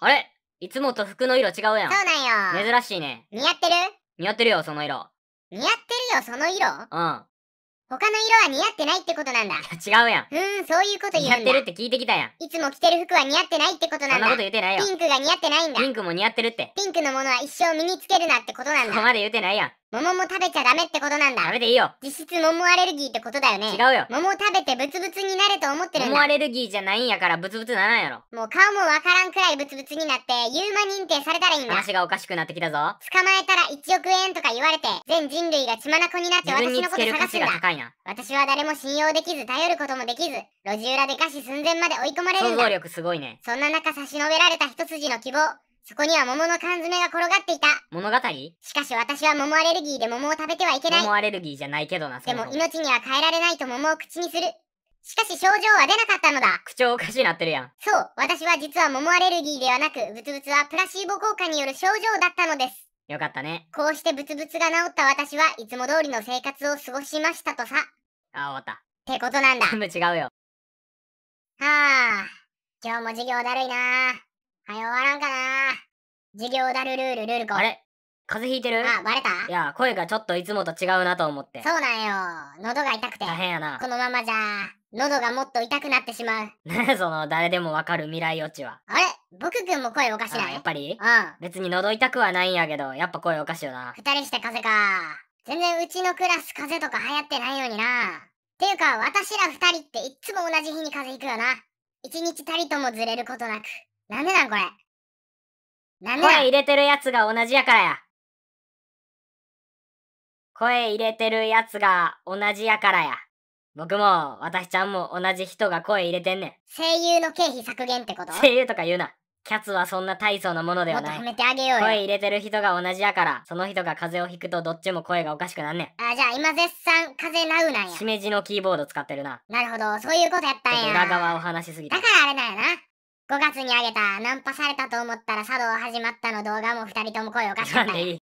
あれいつもと服の色違うやん。そうなんよ。珍しいね。似合ってる似合ってるよ、その色。似合ってるよ、その色うん。他の色は似合ってないってことなんだ。違うやん。うん、そういうこと言うんだ。似合ってるって聞いてきたやん。いつも着てる服は似合ってないってことなんだ。そんなこと言ってないよ。ピンクが似合ってないんだ。ピンクも似合ってるって。ピンクのものは一生身につけるなってことなんだ。そこまで言ってないやん。桃も食べちゃダメってことなんだ。ダメでいいよ。実質桃アレルギーってことだよね。違うよ。桃を食べてブツブツになると思ってるんだ。桃アレルギーじゃないんやからブツブツならんやろ。もう顔もわからんくらいブツブツになって、ユーマ認定されたらいいんだ。話がおかしくなってきたぞ。捕まえたら1億円とか言われて、全人類が血眼になって私のこと探すんだ。高いな。私は誰も信用できず、頼ることもできず、路地裏で餓死寸前まで追い込まれるんだ。想像力すごいね。そんな中差し伸べられた一筋の希望。そこには桃の缶詰が転がっていた。物語しかし私は桃アレルギーで桃を食べてはいけない。桃アレルギーじゃないけどな、でも命には変えられないと桃を口にする。しかし症状は出なかったのだ。口調おかしいなってるやん。そう、私は実は桃アレルギーではなく、ブツブツはプラシーボ効果による症状だったのです。よかったね。こうしてブツブツが治った私はいつも通りの生活を過ごしましたとさ。あ、終わった。ってことなんだ。全部違うよ。はあ、今日も授業だるいなはよ終わらんかな授業だるルールルールコ。あれ風邪ひいてるあ、バレたいや、声がちょっといつもと違うなと思って。そうなんよ。喉が痛くて。大変やな。このままじゃ、喉がもっと痛くなってしまう。ねその、誰でもわかる未来予知は。あれ僕くんも声おかしないやっぱりうん。別に喉痛くはないんやけど、やっぱ声おかしいよな。二人して風邪か。全然うちのクラス風邪とか流行ってないのにな。ていうか、私ら二人っていっつも同じ日に風邪ひくよな。一日たりともずれることなく。なんでなんこれ。なんで声入れてるやつが同じやからや。声入れてるやつが同じやからや。僕も、私ちゃんも同じ人が声入れてんねん。声優の経費削減ってこと声優とか言うな。キャツはそんな大層なものではない。もっと褒めてあげようよ。声入れてる人が同じやから、その人が風邪をひくとどっちも声がおかしくなんねん。あ、じゃあ今絶賛風邪なうなんや。しめじのキーボード使ってるな。なるほど、そういうことやったんや。裏側お話しすぎた。だからあれなんやな。5月にあげたナンパされたと思ったら茶道始まったの動画も2人とも声をかしかったこれよ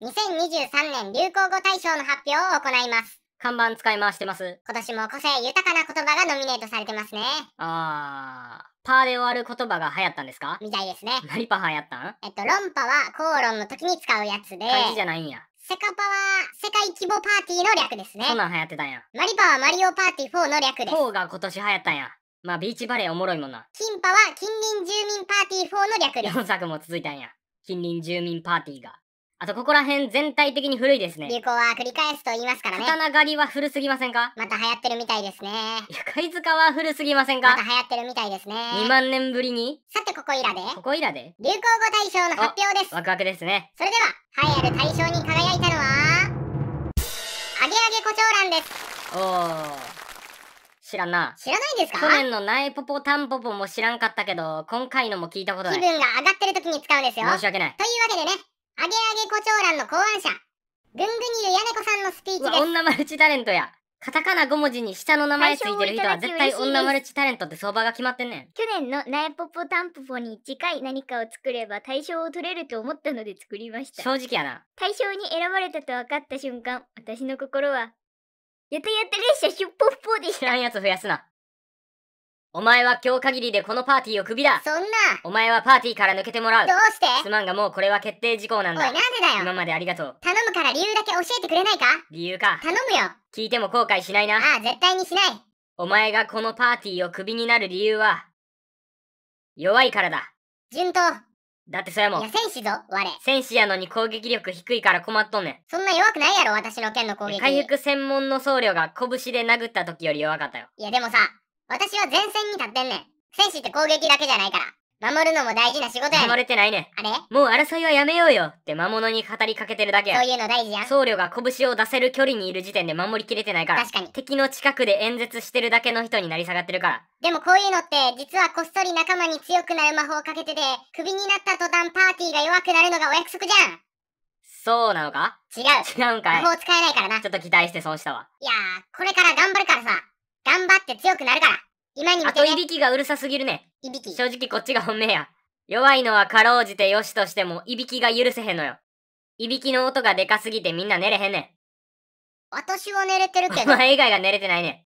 り2023年流行語大賞の発表を行います看板使い回してます今年も個性豊かな言葉がノミネートされてますねあーパーで終わる言葉が流行ったんですかみたいですね何パー流行ったんえっと論破は口論の時に使うやつで漢字じゃないんやセカパは世界規模パーティーの略ですね。そんなん流行ってたんや。マリパはマリオパーティー4の略です。4が今年流行ったんや。まあ、ビーチバレーおもろいもんな。キンパは近隣住民パーティー4の略です。4作も続いたんや。近隣住民パーティーが。あとここら辺全体的に古いですね。流行は繰り返すと言いますからね。刀狩りは古すぎませんかまた流行ってるみたいですね。いや、貝塚は古すぎませんかまた流行ってるみたいですね。2万年ぶりにさてここいらで。ここいらで流行語大賞の発表です。ワクワクですね。それでは、栄える大賞に輝いたのは、あげあげ胡蝶蘭です。おー。知らんな。知らないんですか去年のナイポポタンポポも知らんかったけど、今回のも聞いたことない。気分が上がってる時に使うんですよ。申し訳ない。というわけでね、アゲアゲ胡蝶蘭の考案者、ぐんぐにゆやねこさんのスピーチです。女マルチタレントや。カタカナ5文字に下の名前ついてる人は絶対女マルチタレントって相場が決まってんねん。去年のナエポポタンポポに近い何かを作れば対象を取れると思ったので作りました。正直やな。対象に選ばれたと分かった瞬間、私の心はやったやった列車しッっぽっぽで知らんやつ増やすな。お前は今日限りでこのパーティーをクビだそんなお前はパーティーから抜けてもらうどうしてすまんがもうこれは決定事項なんだおいなぜだよ今までありがとう頼むから理由だけ教えてくれないか理由か頼むよ聞いても後悔しないなああ絶対にしないお前がこのパーティーをクビになる理由は弱いからだ順当だってそれもいや戦士ぞ我戦士やのに攻撃力低いから困っとんねんそんな弱くないやろ私の剣の攻撃回復専門の僧侶が拳で殴った時より弱かったよいやでもさ私は前線に立ってんねん戦士って攻撃だけじゃないから守るのも大事な仕事や。守れてないね。あれもう争いはやめようよって魔物に語りかけてるだけや。そういうの大事や僧侶が拳を出せる距離にいる時点で守りきれてないから。確かに。敵の近くで演説してるだけの人になり下がってるから。でもこういうのって実はこっそり仲間に強くなる魔法をかけてて、クビになった途端パーティーが弱くなるのがお約束じゃん。そうなのか違う。違うんかい。魔法使えないからな。ちょっと期待して損したわ。いやー、これから頑張るからさ。頑張って強くなるから。今に見て、ね、あといびきがうるさすぎるね。いびき。正直こっちが本命や。弱いのはかろうじてよしとしても、いびきが許せへんのよ。いびきの音がでかすぎてみんな寝れへんねん。私は寝れてるけど。お前以外が寝れてないね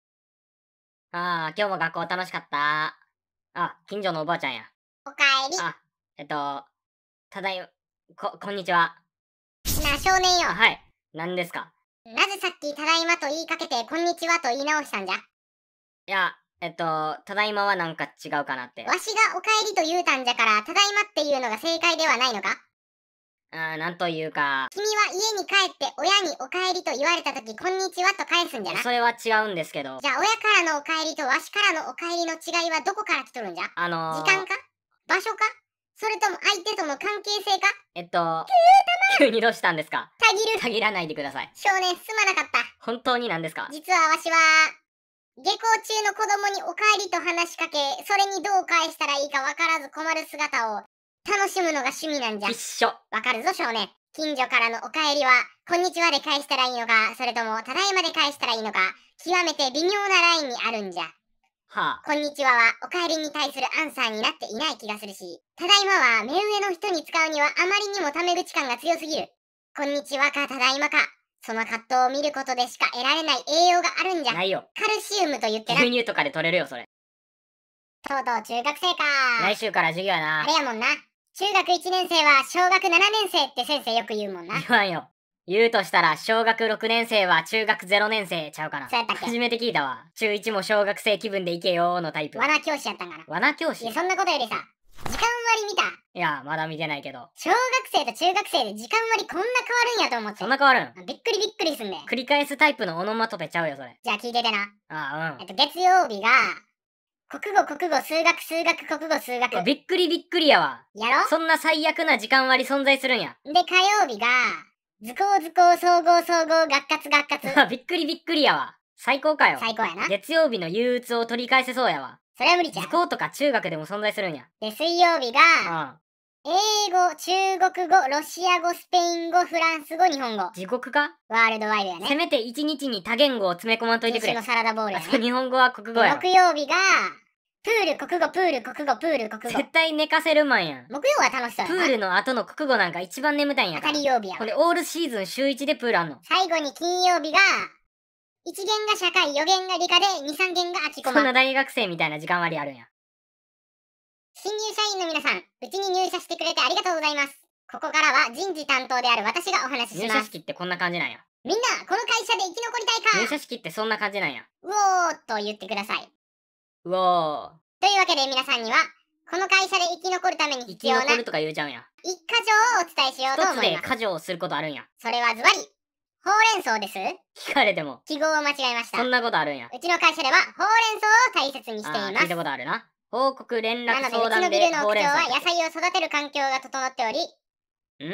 ん。ああ、今日も学校楽しかった。あ、近所のおばあちゃんや。おかえり。あ、えっと、ただいま、こ、こんにちは。なあ、少年よ。はい。何ですかなぜさっきただいまと言いかけて、こんにちはと言い直したんじゃいや、えっと、ただいまはなんか違うかなって。わしがお帰りと言うたんじゃから、ただいまっていうのが正解ではないのかあー、なんというか。君は家に帰って親にお帰りと言われた時、こんにちはと返すんじゃなそれは違うんですけど。じゃあ、親からのお帰りとわしからのお帰りの違いはどこから来とるんじゃあのー、時間か場所かそれとも相手との関係性かえっと、急にどうしたんですかたぎる。たぎらないでください。少年、すまなかった。本当になんですか実はわしは、下校中の子供にお帰りと話しかけ、それにどう返したらいいかわからず困る姿を楽しむのが趣味なんじゃ。一緒。わかるぞ少年。近所からのお帰りは、こんにちはで返したらいいのか、それともただいまで返したらいいのか、極めて微妙なラインにあるんじゃ。はあ、こんにちはは、お帰りに対するアンサーになっていない気がするし、ただいまは目上の人に使うにはあまりにもタメ口感が強すぎる。こんにちはか、ただいまか。その葛藤を見ることでしか得られない栄養があるんじゃ。ないよ。カルシウムと言ってな。牛乳とかで取れるよ、それ。とうとう中学生か。来週から授業やな。あれやもんな。中学1年生は小学7年生って先生よく言うもんな。言わんよ。言うとしたら、小学6年生は中学0年生ちゃうかな。そうやったっけ初めて聞いたわ。中1も小学生気分でいけよーのタイプ。罠教師やったんかな。罠教師いや、そんなことよりさ、割見たいや、まだ見てないけど。小学生と中学生で時間割こんな変わるんやと思って。そんな変わるんびっくりびっくりすんね。繰り返すタイプのオノマトペちゃうよ、それ。じゃあ聞いててな。ああ、うん。えっと、月曜日が、国語、国語、数学、数学、国語、数学。びっくりびっくりやわ。やろそんな最悪な時間割存在するんや。で、火曜日が、図工、図工、総合、総合、学活、学活。びっくりびっくりやわ。最高かよ。最高やな。月曜日の憂鬱を取り返せそうやわ。それは無理じゃん。学とか中学でも存在するんや。で、水曜日が、英語、中国語、ロシア語、スペイン語、フランス語、日本語。地獄かワールドワイドやね。せめて一日に多言語を詰め込まんといてくれ。のサラダボールや、ね、日本語は国語や。木曜日が、プール、国語、プール、国語、プール、国語。絶対寝かせるマンやん。木曜は楽しそうプールの後の国語なんか一番眠たいんや。当たり曜日や。これオールシーズン週1でプールあんの。最後に金曜日が、一元が社会、四元が理科で、二三元が空きそんな大学生みたいな時間割あるんや。新入社員の皆さん、うちに入社してくれてありがとうございます。ここからは人事担当である私がお話しし入社式ってこんな感じなんや。みんな、この会社で生き残りたいか入社式ってそんな感じなんや。うおーっと言ってください。うおー。というわけで皆さんには、この会社で生き残るために生必き要な残一るとか言うちゃうんや。箇条をお伝えしようと一つ思いでます。をすることあるんや。それはズバリ、ほうれん草です聞かれても。記号を間違えました。そんなことあるんや。うちの会社では、ほうれん草を大切にしています。聞いたことあるな。報告連絡相談でなので、うちのビルの屋上は野菜を育てる環境が整っており、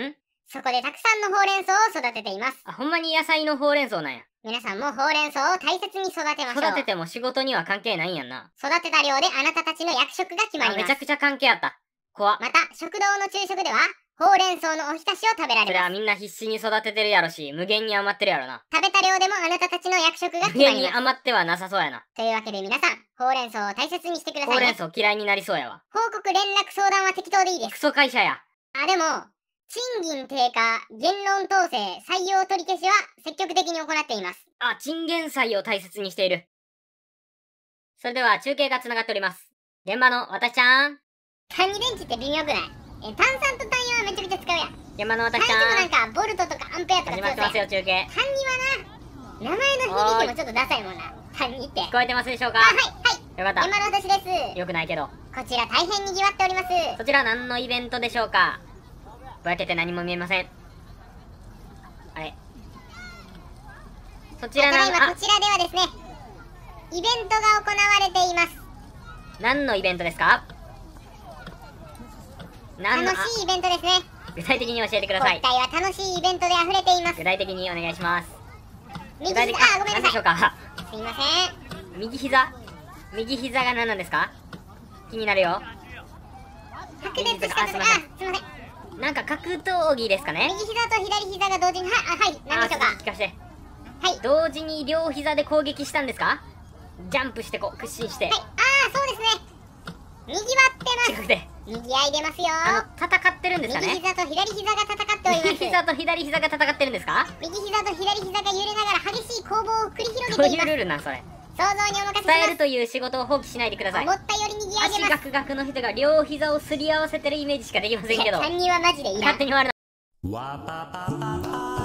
んそこでたくさんのほうれん草を育てています。あ、ほんまに野菜のほうれん草なんや。皆さんもほうれん草を大切に育てましょう。育てても仕事には関係ないんやんな。育てた量であなたたちの役職が決まります。めちゃくちゃ関係あった。怖また、食堂の昼食では、ほうれん草のおひたしを食べられる。それはみんな必死に育ててるやろし、無限に余ってるやろな。食べた量でもあなたたちの役職が無限に余ってはなさそうやな。というわけで皆さん、ほうれん草を大切にしてください、ね、ほうれん草嫌いになりそうやわ。報告連絡相談は適当でいいです。クソ会社や。あ、でも、賃金低下、言論統制、採用取り消しは積極的に行っています。あ、賃金採用大切にしている。それでは中継が繋がっております。現場の私ちゃん。管理電池って微妙くないえ炭酸と単酸はめちゃくちゃ使うやん山の私ちゃん単もなんかボルトとかアンペアとか始まってますよ中継単にはな名前の響きもちょっとダサいもんな単にって聞こえてますでしょうかあはいはいよかった山の私ですよくないけどこちら大変にぎわっておりますそちら何のイベントでしょうかぼやけて何も見えませんあれそちらなこちらではですねイベントが行われています何のイベントですか楽しいイベントですね具体的に教えてください今回は楽しいイベントで溢れています具体的にお願いします右膝あごめんなさいですいません右膝右膝が何なんですか気になるよ白熱したすいませんなんか格闘技ですかね右膝と左膝が同時にはあはい何でしょうか聞かせてはい同時に両膝で攻撃したんですかジャンプしてこう屈伸してはいああそうですねにぎわってます右合い出ますよ戦ってるんですかね右膝と左膝が戦っております右膝と左膝が戦ってるんですか右膝と左膝が揺れながら激しい攻防を繰り広げていますどういうルールなんそれ想像にお任せ伝えるという仕事を放棄しないでください思ったより右上げます足ガクガクの人が両膝を擦り合わせてるイメージしかできませんけど3人はマジでいらん勝手に終わるな